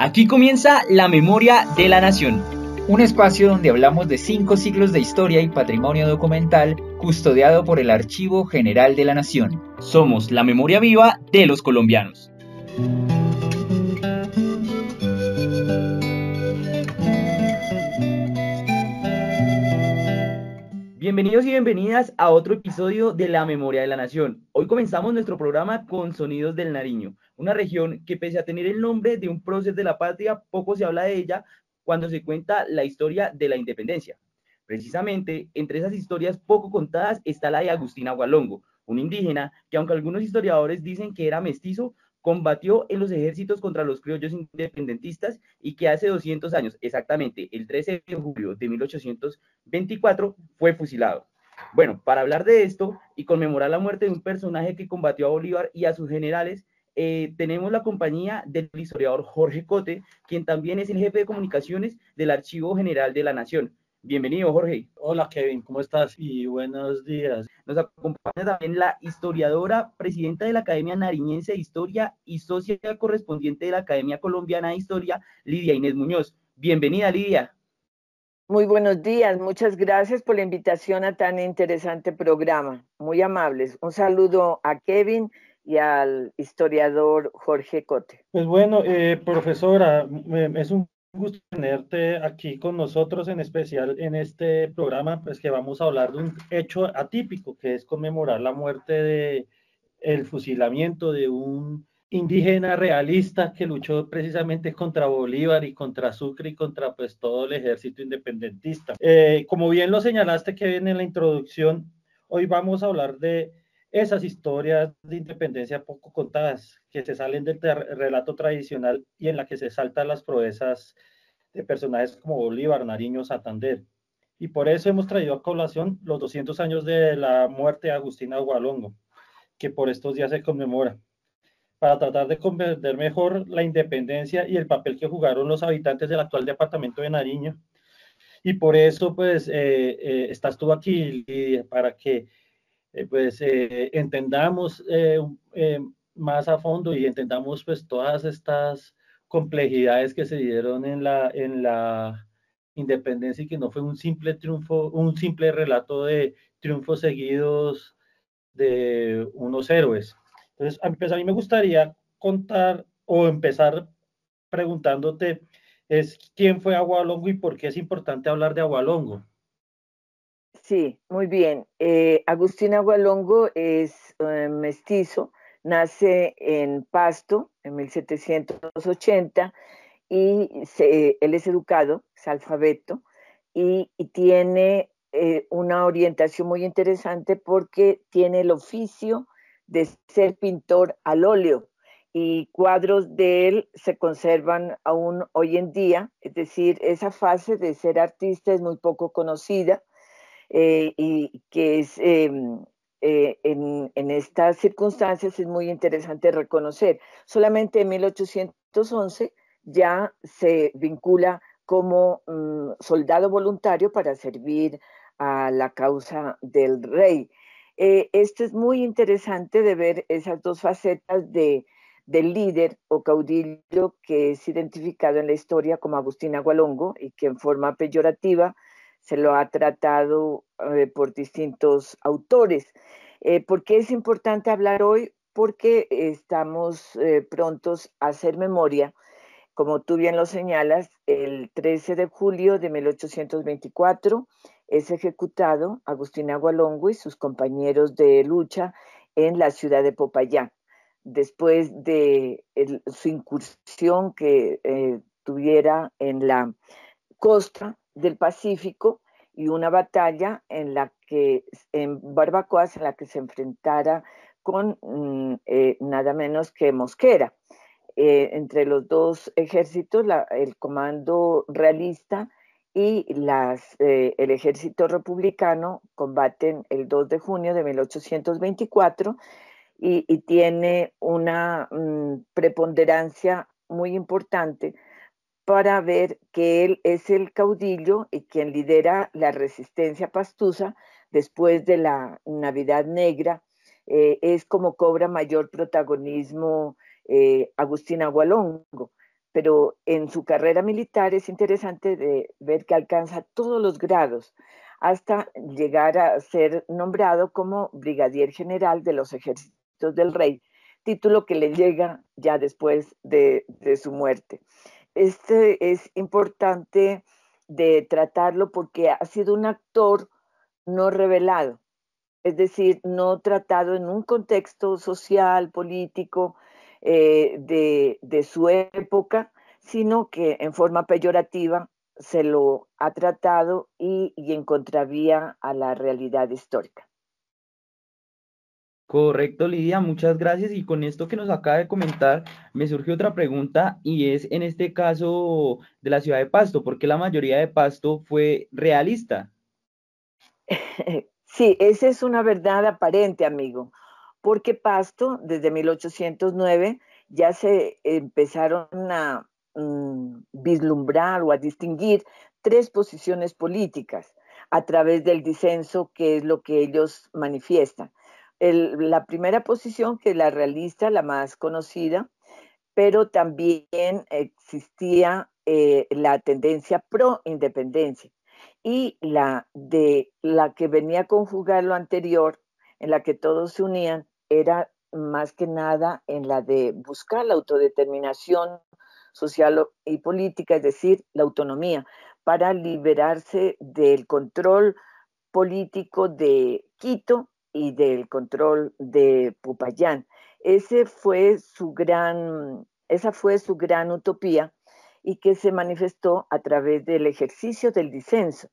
Aquí comienza La Memoria de la Nación, un espacio donde hablamos de cinco siglos de historia y patrimonio documental custodiado por el Archivo General de la Nación. Somos la memoria viva de los colombianos. Bienvenidos y bienvenidas a otro episodio de La Memoria de la Nación. Hoy comenzamos nuestro programa con Sonidos del Nariño, una región que pese a tener el nombre de un proceso de la patria, poco se habla de ella cuando se cuenta la historia de la independencia. Precisamente, entre esas historias poco contadas está la de Agustina Gualongo, una indígena que aunque algunos historiadores dicen que era mestizo, combatió en los ejércitos contra los criollos independentistas y que hace 200 años, exactamente el 13 de julio de 1824, fue fusilado. Bueno, para hablar de esto y conmemorar la muerte de un personaje que combatió a Bolívar y a sus generales, eh, tenemos la compañía del historiador Jorge Cote, quien también es el jefe de comunicaciones del Archivo General de la Nación. Bienvenido, Jorge. Hola, Kevin, ¿cómo estás? Y buenos días. Nos acompaña también la historiadora, presidenta de la Academia Nariñense de Historia y socia correspondiente de la Academia Colombiana de Historia, Lidia Inés Muñoz. Bienvenida, Lidia. Muy buenos días, muchas gracias por la invitación a tan interesante programa. Muy amables. Un saludo a Kevin y al historiador Jorge Cote. Pues bueno, eh, profesora, eh, es un gusto tenerte aquí con nosotros, en especial en este programa, pues que vamos a hablar de un hecho atípico, que es conmemorar la muerte de el fusilamiento de un indígena realista que luchó precisamente contra Bolívar y contra Sucre y contra pues todo el ejército independentista. Eh, como bien lo señalaste que en la introducción, hoy vamos a hablar de esas historias de independencia poco contadas que se salen del relato tradicional y en la que se saltan las proezas de personajes como Bolívar, Nariño, Santander. Y por eso hemos traído a colación los 200 años de la muerte de Agustina Gualongo, que por estos días se conmemora, para tratar de comprender mejor la independencia y el papel que jugaron los habitantes del actual departamento de Nariño. Y por eso, pues, eh, eh estás tú aquí, Lidia, eh, para que eh, pues eh, entendamos eh, más a fondo y entendamos pues todas estas complejidades que se dieron en la, en la independencia y que no fue un simple triunfo, un simple relato de triunfos seguidos de unos héroes. Entonces, a mí, pues, a mí me gustaría contar o empezar preguntándote es quién fue Agualongo y por qué es importante hablar de Agualongo. Sí, muy bien. Eh, Agustín Agualongo es eh, mestizo, nace en Pasto en 1780 y él es educado, es alfabeto, y, tiene eh, una orientación muy interesante porque tiene el oficio de ser pintor al óleo y cuadros de él se conservan aún hoy en día, es decir, esa fase de ser artista es muy poco conocida eh, y que em, eh, en, estas circunstancias es muy interesante reconocer. Solamente en 1811 ya se vincula como mm, soldado voluntario para servir a la causa del rey. Eh, esto es muy interesante de ver esas dos facetas del líder o caudillo que es identificado en la historia como Agustín Agualongo y que en forma peyorativa se lo ha tratado eh, por distintos autores. Eh, ¿Por qué es importante hablar hoy? Porque estamos eh, prontos a hacer memoria, como tú bien lo señalas, el 13 de julio de 1824 es ejecutado Agustín Agualongo y sus compañeros de lucha en la ciudad de Popayán. Después de su incursión que tuviera en la costa, del Pacífico y una batalla en la que, en Barbacoas, en la que se enfrentara con mm, eh, nada menos que Mosquera. Eh, entre los dos ejércitos, el comando realista y las, eh, el ejército republicano combaten el 2 de junio de 1824 y, tiene una mm, preponderancia muy importante para ver que él es el caudillo y quien lidera la resistencia pastusa después de la Navidad Negra. Eh, es como cobra mayor protagonismo eh, Agustín Agualongo, pero en su carrera militar es interesante ver que alcanza todos los grados hasta llegar a ser nombrado como brigadier general de los ejércitos del rey, título que le llega ya después de su muerte este es importante de tratarlo porque ha sido un actor no revelado, es decir, no tratado en un contexto social, político eh, de, su época, sino que en forma peyorativa se lo ha tratado y, y en contravía a la realidad histórica. Correcto, Lidia, muchas gracias. Y con esto que nos acaba de comentar, me surge otra pregunta y es en este caso de la ciudad de Pasto, ¿por qué la mayoría de Pasto fue realista? Sí, esa es una verdad aparente, amigo, porque Pasto desde 1809 ya se empezaron a mm, vislumbrar o a distinguir tres posiciones políticas a través del disenso, que es lo que ellos manifiestan la primera posición, que es la realista, la más conocida, pero también existía eh, la tendencia pro independencia y la de la que venía a conjugar lo anterior, en la que todos se unían, era más que nada en la de buscar la autodeterminación social y política, es decir, la autonomía, para liberarse del control político de Quito y del control de Pupayán. Ese fue su esa fue su gran utopía y que se manifestó a través del ejercicio del disenso.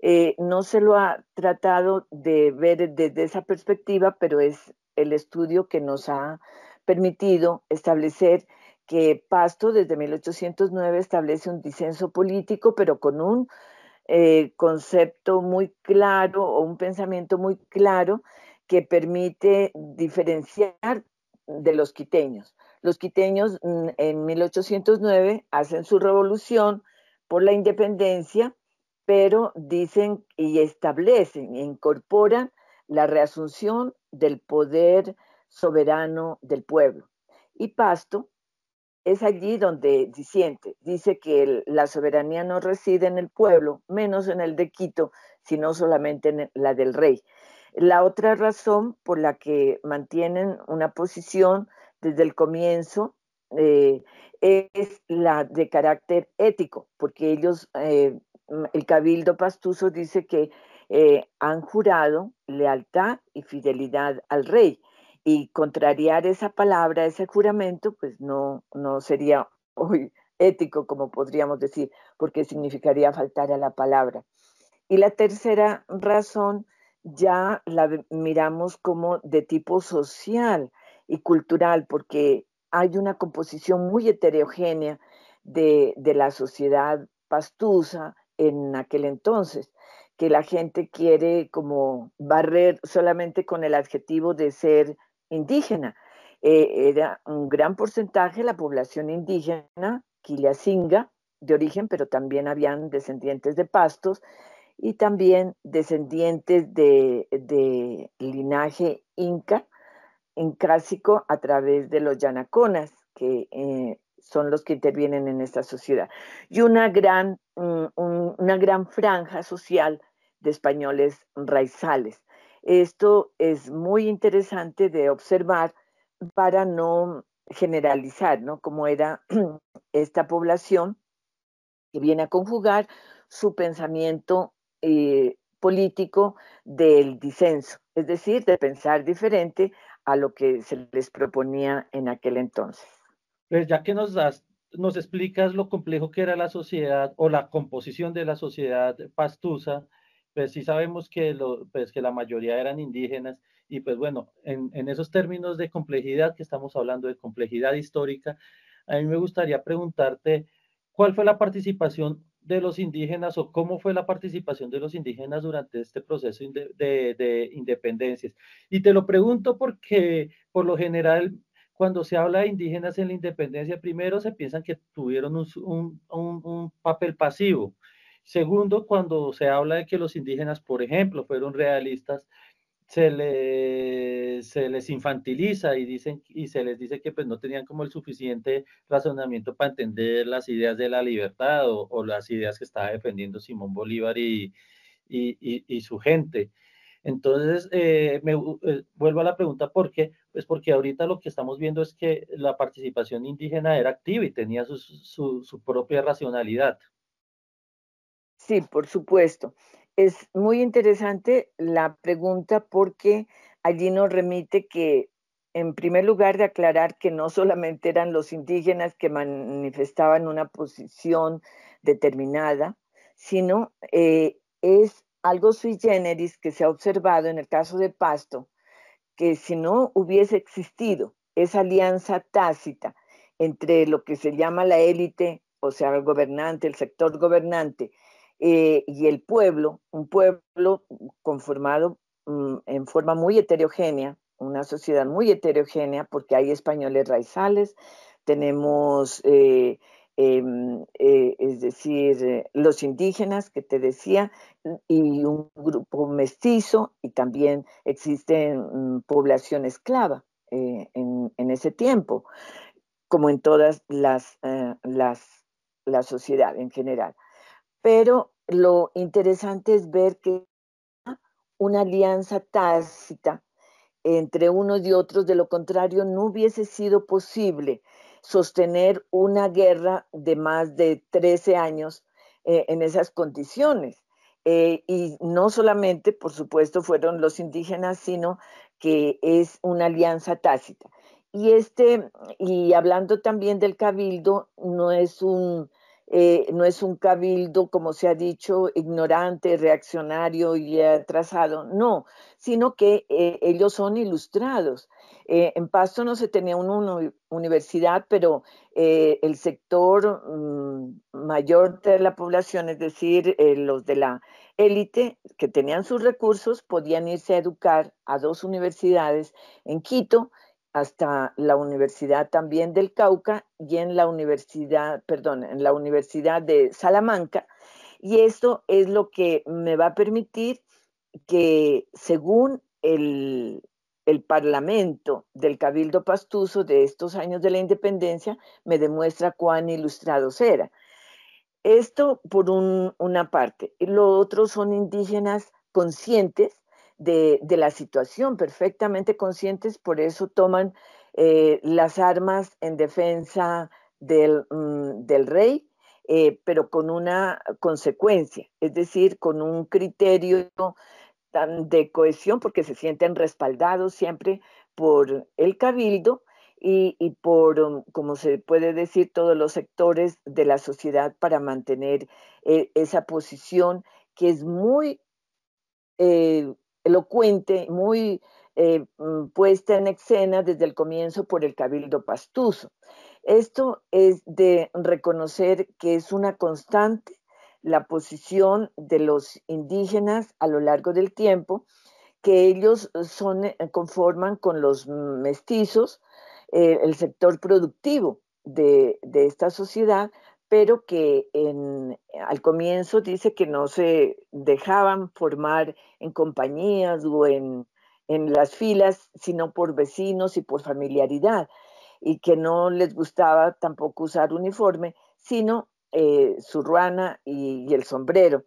Eh, no se lo ha tratado de ver desde esa perspectiva, pero es el estudio que nos ha permitido establecer que Pasto desde 1809 establece un disenso político, pero con un eh, concepto muy claro o un pensamiento muy claro que permite diferenciar de los quiteños. Los quiteños mm, en 1809 hacen su revolución por la independencia, pero dicen y establecen e incorporan la reasunción del poder soberano del pueblo. Y Pasto es allí donde disiente. Dice que la soberanía no reside en el pueblo, menos en el de Quito, sino solamente en la del rey. La otra razón por la que mantienen una posición desde el comienzo eh, es la de carácter ético, porque ellos, eh, el cabildo pastuso dice que eh, han jurado lealtad y fidelidad al rey y contrariar esa palabra, ese juramento, pues no, no sería hoy ético, como podríamos decir, porque significaría faltar a la palabra. Y la tercera razón ya la miramos como de tipo social y cultural, porque hay una composición muy heterogénea de, de la sociedad pastusa en aquel entonces, que la gente quiere como barrer solamente con el adjetivo de ser indígena. Eh, era un gran porcentaje de la población indígena, quillacinga, de origen, pero también habían descendientes de pastos y también descendientes de, de linaje inca, en clásico a través de los yanaconas, que eh, son los que intervienen en esta sociedad. Y una gran, mm, una gran franja social de españoles raizales. Esto es muy interesante de observar para no generalizar, ¿no? Cómo era esta población que viene a conjugar su pensamiento eh, político del disenso, es decir, de pensar diferente a lo que se les proponía en aquel entonces. Pues ya que nos nos explicas lo complejo que era la sociedad o la composición de la sociedad pastusa, pues sí sabemos que, pues, que la mayoría eran indígenas y pues bueno, en, esos términos de complejidad que estamos hablando, de complejidad histórica, a mí me gustaría preguntarte cuál fue la participación de los indígenas o cómo fue la participación de los indígenas durante este proceso de, independencias. Y te lo pregunto porque por lo general cuando se habla de indígenas en la independencia, primero se piensan que tuvieron un papel pasivo Segundo, cuando se habla de que los indígenas, por ejemplo, fueron realistas, se, les infantiliza y, dicen, y se les dice que pues, no tenían como el suficiente razonamiento para entender las ideas de la libertad o, las ideas que estaba defendiendo Simón Bolívar y, su gente. Entonces, eh, eh, vuelvo a la pregunta, ¿por qué? Pues porque ahorita lo que estamos viendo es que la participación indígena era activa y tenía su propia racionalidad. Sí, por supuesto. Es muy interesante la pregunta porque allí nos remite que, en primer lugar, de aclarar que no solamente eran los indígenas que manifestaban una posición determinada, sino eh, es algo sui generis que se ha observado en el caso de Pasto, que si no hubiese existido esa alianza tácita entre lo que se llama la élite, o sea, el gobernante, el sector gobernante, eh, y el pueblo, un pueblo conformado mm, en forma muy heterogénea, una sociedad muy heterogénea, porque hay españoles raizales, tenemos, eh, em, eh, es decir, los indígenas que te decía, y un grupo mestizo, y también existe mm, población esclava en, en, ese tiempo, como en todas las, las la sociedad en general. Pero lo interesante es ver que una alianza tácita entre unos y otros, de lo contrario no hubiese sido posible sostener una guerra de más de 13 años eh, en esas condiciones. Eh, y no solamente, por supuesto, fueron los indígenas, sino que es una alianza tácita. Y este, y hablando también del cabildo, no es un eh, no es un cabildo, como se ha dicho, ignorante, reaccionario y atrasado, no, sino que eh, ellos son ilustrados. Eh, en Pasto no se tenía una universidad, pero el sector mm, mayor de la población, es decir, los de la élite que tenían sus recursos, podían irse a educar a dos universidades en Quito hasta la Universidad también del Cauca y en la Universidad, perdón, en la Universidad de Salamanca. Y esto es lo que me va a permitir que según el, el Parlamento del Cabildo Pastuso de estos años de la independencia, me demuestra cuán ilustrados era. Esto por una parte. Lo otro son indígenas conscientes de, la situación, perfectamente conscientes, por eso toman eh, las armas en defensa del, mm, rey, eh, pero con una consecuencia, es decir, con un criterio de cohesión, porque se sienten respaldados siempre por el cabildo y, por, um, como se puede decir, todos los sectores de la sociedad para mantener eh, esa posición que es muy elocuente, muy eh, mm, puesta en escena desde el comienzo por el Cabildo Pastuso. Esto es de reconocer que es una constante la posición de los indígenas a lo largo del tiempo, que ellos eh, conforman con los mestizos eh, el sector productivo de esta sociedad, pero que en, al comienzo dice que no se dejaban formar en compañías o en, en las filas, sino por vecinos y por familiaridad, y que no les gustaba tampoco usar uniforme, sino eh, su ruana y, el sombrero.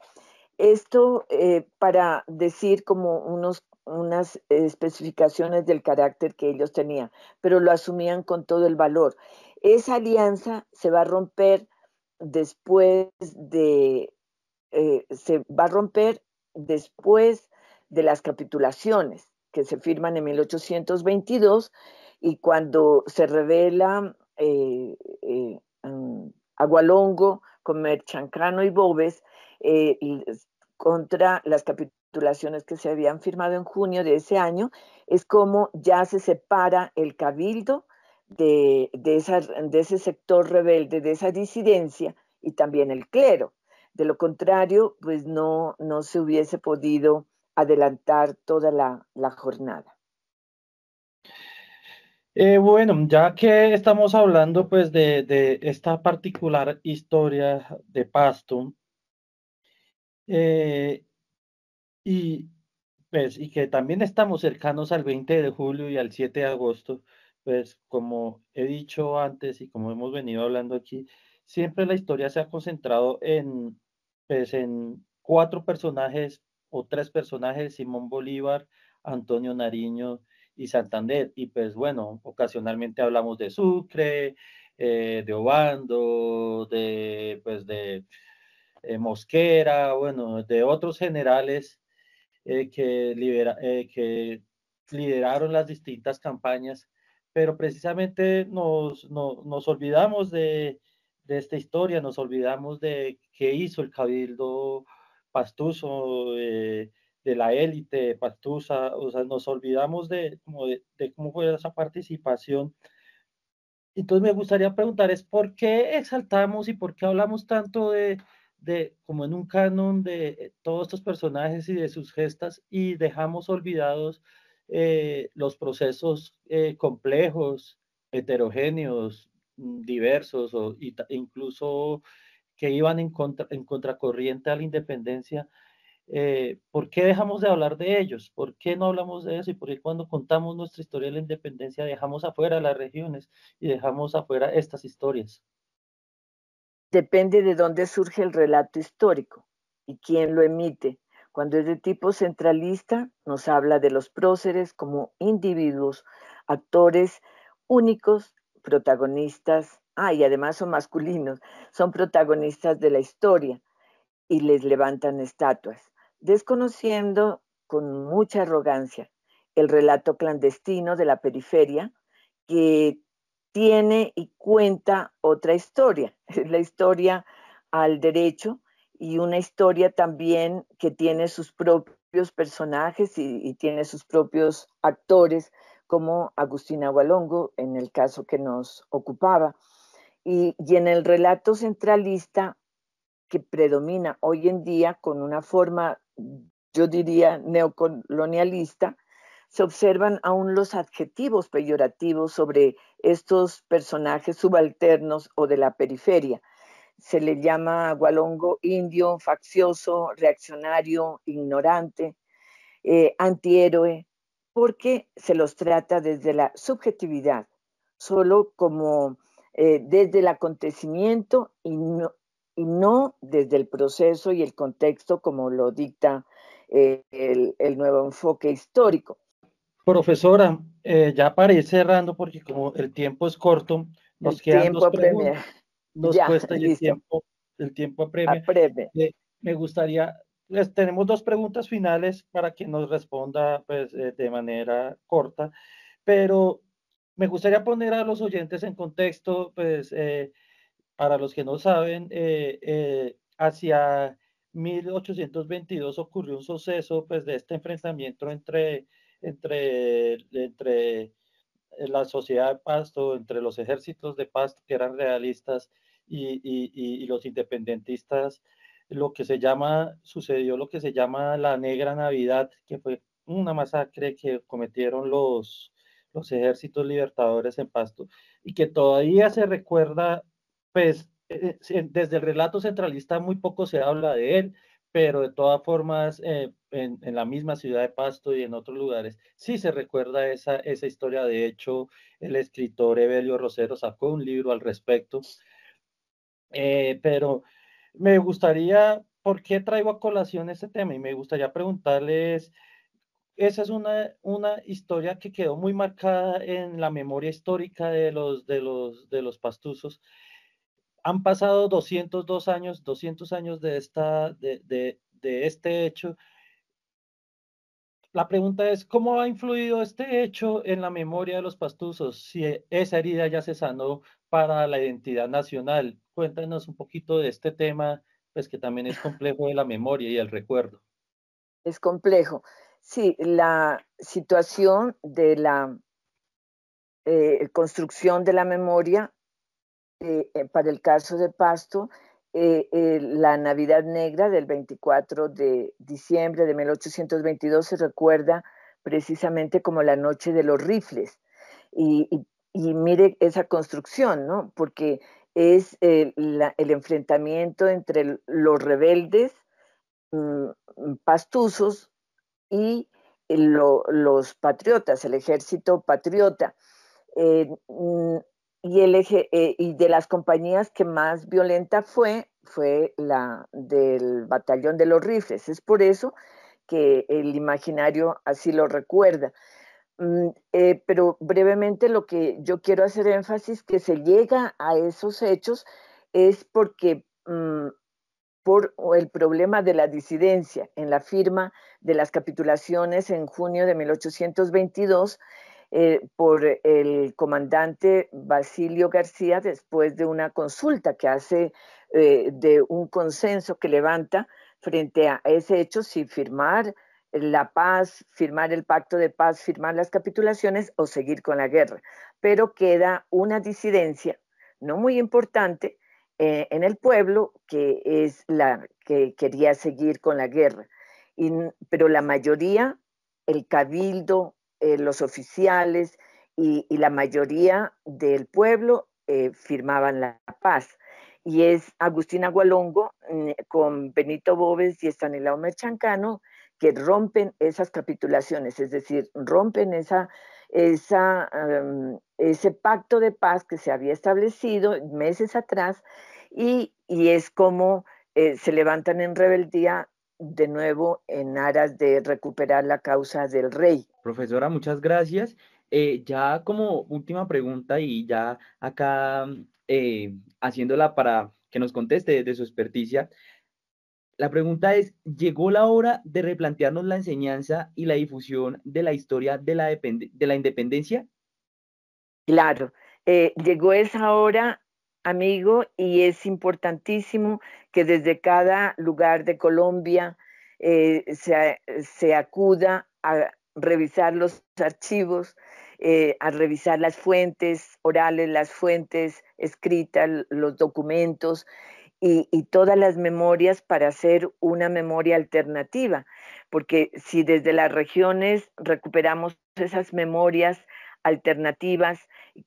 Esto eh, para decir como unos, unas especificaciones del carácter que ellos tenían, pero lo asumían con todo el valor. Esa alianza se va a romper después de, eh, se va a romper después de las capitulaciones que se firman en 1822 y cuando se revela eh, eh, mm, Agualongo con Merchancano y Bobes contra las capitulaciones que se habían firmado en junio de ese año, es como ya se separa el cabildo de, de, esa, de ese sector rebelde, de esa disidencia y también el clero. De lo contrario, pues no, no se hubiese podido adelantar toda la, la jornada. Eh, bueno, ya que estamos hablando pues de, de esta particular historia de Pasto eh, y, pues, y que también estamos cercanos al 20 de julio y al 7 de agosto, pues como he dicho antes y como hemos venido hablando aquí, siempre la historia se ha concentrado en, pues, en cuatro personajes o tres personajes, Simón Bolívar, Antonio Nariño y Santander. Y pues bueno, ocasionalmente hablamos de Sucre, eh, de Obando, de, pues, de eh, Mosquera, bueno, de otros generales eh, que lideraron las distintas campañas pero precisamente nos, nos, olvidamos de, de, esta historia, nos olvidamos de qué hizo el cabildo pastuso, eh, de la élite pastusa, o sea, nos olvidamos de, de, de cómo fue esa participación. Entonces me gustaría preguntar es por qué exaltamos y por qué hablamos tanto de, de, como en un canon de todos estos personajes y de sus gestas y dejamos olvidados eh, los procesos eh, complejos, heterogéneos, mm, diversos o incluso que iban en, contra, en contracorriente a la independencia, eh, ¿por qué dejamos de hablar de ellos? ¿Por qué no hablamos de eso? ¿Y por qué cuando contamos nuestra historia de la independencia dejamos afuera las regiones y dejamos afuera estas historias? Depende de dónde surge el relato histórico y quién lo emite. Cuando es de tipo centralista, nos habla de los próceres como individuos, actores únicos, protagonistas, ah, y además son masculinos, son protagonistas de la historia y les levantan estatuas, desconociendo con mucha arrogancia el relato clandestino de la periferia que tiene y cuenta otra historia, es la historia al derecho y una historia también que tiene sus propios personajes y, tiene sus propios actores, como Agustina Gualongo, en el caso que nos ocupaba. y en el relato centralista que predomina hoy en día con una forma, yo diría, neocolonialista, se observan aún los adjetivos peyorativos sobre estos personajes subalternos o de la periferia, se le llama gualongo indio, faccioso, reaccionario, ignorante, eh, antihéroe, porque se los trata desde la subjetividad, solo como eh, desde el acontecimiento y no, y no, desde el proceso y el contexto como lo dicta eh, el, nuevo enfoque histórico. Profesora, ya parece cerrando, porque como el tiempo es corto, nos quedan nos cuesta el tiempo, el tiempo apremia. me gustaría, les, tenemos dos preguntas finales para que nos responda pues, eh, de manera corta, pero me gustaría poner a los oyentes en contexto, pues, eh, para los que no saben, eh, hacia 1822 ocurrió un suceso pues, de este enfrentamiento entre, entre, entre eh, la sociedad de Pasto, entre los ejércitos de Pasto que eran realistas y, los independentistas, lo que se llama, sucedió lo que se llama la Negra Navidad, que fue una masacre que cometieron los, los ejércitos libertadores en Pasto y que todavía se recuerda, pues eh, eh, desde el relato centralista muy poco se habla de él pero de todas formas, eh, en, la misma ciudad de Pasto y en otros lugares, sí se recuerda esa, esa historia. De hecho, el escritor Evelio Rosero sacó un libro al respecto. Eh, pero me gustaría, ¿por qué traigo a colación este tema? Y me gustaría preguntarles, esa es una, una historia que quedó muy marcada en la memoria histórica de los, de los, de los pastuzos han pasado 202 años, 200 años de, esta, de, este hecho. La pregunta es, ¿cómo ha influido este hecho en la memoria de los pastusos? Si e, esa herida ya se sanó para la identidad nacional. Cuéntanos un poquito de este tema, pues que también es complejo de la memoria y el recuerdo. Es complejo. Sí, la situación de la eh, construcción de la memoria eh, eh, para el caso de Pasto, eh, la Navidad Negra del 24 de diciembre de 1822 se recuerda precisamente como la noche de los rifles. Y, mire esa construcción, ¿no? Porque es el enfrentamiento entre los rebeldes mm, pastusos y los patriotas, el ejército patriota. Mm, y, el eje, eh, y de las compañías que más violenta fue, fue la del batallón de los rifles. Es por eso que el imaginario así lo recuerda. Mm, eh, pero brevemente lo que yo quiero hacer énfasis que se llega a esos hechos es porque mm, por el problema de la disidencia en la firma de las capitulaciones en junio de 1822 eh, por el comandante Basilio García después de una consulta que hace eh, de un consenso que levanta frente a ese hecho si firmar la paz, firmar el pacto de paz, firmar las capitulaciones o seguir con la guerra. Pero queda una disidencia no muy importante eh, en el pueblo que es la que quería seguir con la guerra. pero la mayoría, el cabildo, eh, los oficiales y, la mayoría del pueblo eh, firmaban la paz. Y es Agustín Agualongo eh, con Benito Bóves y Estanislao Chancano que rompen esas capitulaciones, es decir, rompen esa, em, ese pacto de paz que se había establecido meses atrás y, es como se levantan en rebeldía de nuevo en aras de recuperar la causa del rey. Profesora, muchas gracias. Eh, ya como última pregunta y ya acá eh, haciéndola para que nos conteste de su experticia, la pregunta es, ¿llegó la hora de replantearnos la enseñanza y la difusión de la historia de la, de la independencia? Claro, eh, llegó esa hora, amigo, y es importantísimo que desde cada lugar de Colombia eh, se, acuda a revisar los archivos, eh, a revisar las fuentes orales, las fuentes escritas, los documentos y, todas las memorias para hacer una memoria alternativa, porque si desde las regiones recuperamos esas memorias alternativas,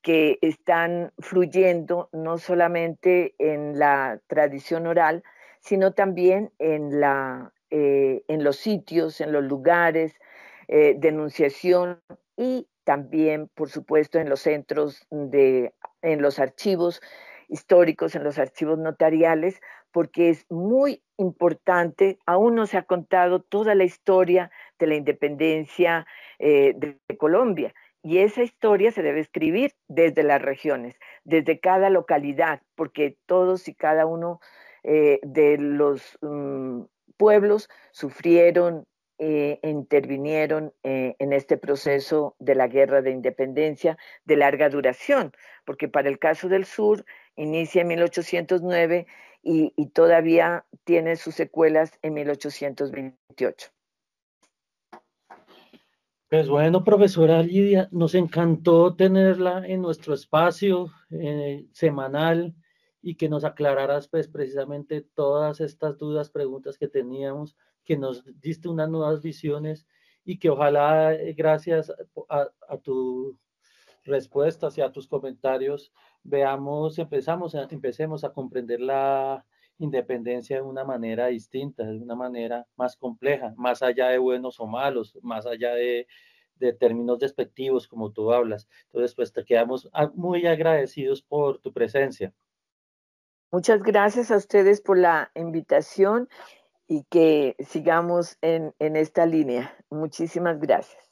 que están fluyendo no solamente en la tradición oral, sino también en, la, eh, en los sitios, en los lugares eh, denunciación de y también, por supuesto, en los centros de, en los archivos históricos, en los archivos notariales, porque es muy importante, aún no se ha contado toda la historia de la independencia eh, de Colombia y esa historia se debe escribir desde las regiones, desde cada localidad, porque todos y cada uno eh, de los mm, pueblos sufrieron, e intervinieron eh, en este proceso de la guerra de independencia de larga duración, porque para el caso del sur inicia en 1809 y, y todavía tiene sus secuelas en 1828. Pues bueno, profesora Lidia, nos encantó tenerla en nuestro espacio eh, semanal y que nos aclararas pues precisamente todas estas dudas, preguntas que teníamos, que nos diste unas nuevas visiones y que ojalá eh, gracias a, tus respuestas y a tus comentarios veamos, empezamos, empecemos a comprender la, independencia de una manera distinta, de una manera más compleja, más allá de buenos o malos, más allá de, términos despectivos, como tú hablas. Entonces, pues te quedamos ah, muy agradecidos por tu presencia. Muchas gracias a ustedes por la invitación y que sigamos en esta línea. Muchísimas gracias.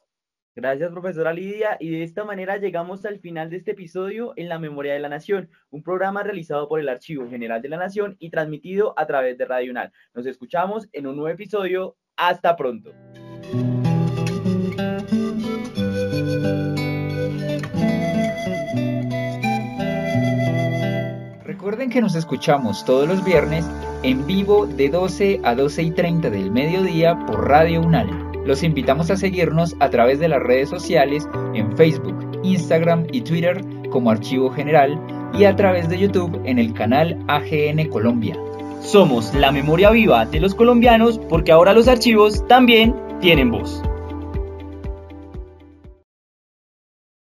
Gracias, profesora Lidia. Y de esta manera llegamos al final de este episodio en La Memoria de la Nación, un programa realizado por el Archivo General de la Nación y transmitido a través de Radio Unal. Nos escuchamos en un nuevo episodio. Hasta pronto. Recuerden que nos escuchamos todos los viernes en vivo de 12 a 12 y 30 del mediodía por Radio Unal. Los invitamos a seguirnos a través de las redes sociales en Facebook, Instagram y Twitter como Archivo General y a través de YouTube en el canal AGN Colombia. Somos la memoria viva de los colombianos porque ahora los archivos también tienen voz.